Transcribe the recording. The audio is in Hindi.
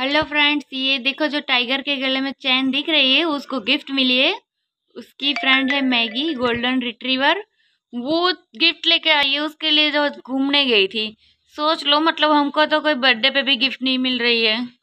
हेलो फ्रेंड्स ये देखो जो टाइगर के गले में चैन दिख रही है उसको गिफ्ट मिली है उसकी फ्रेंड है मैगी गोल्डन रिट्रीवर वो गिफ्ट लेके आई है उसके लिए जो घूमने गई थी सोच लो मतलब हमको तो कोई बर्थडे पे भी गिफ्ट नहीं मिल रही है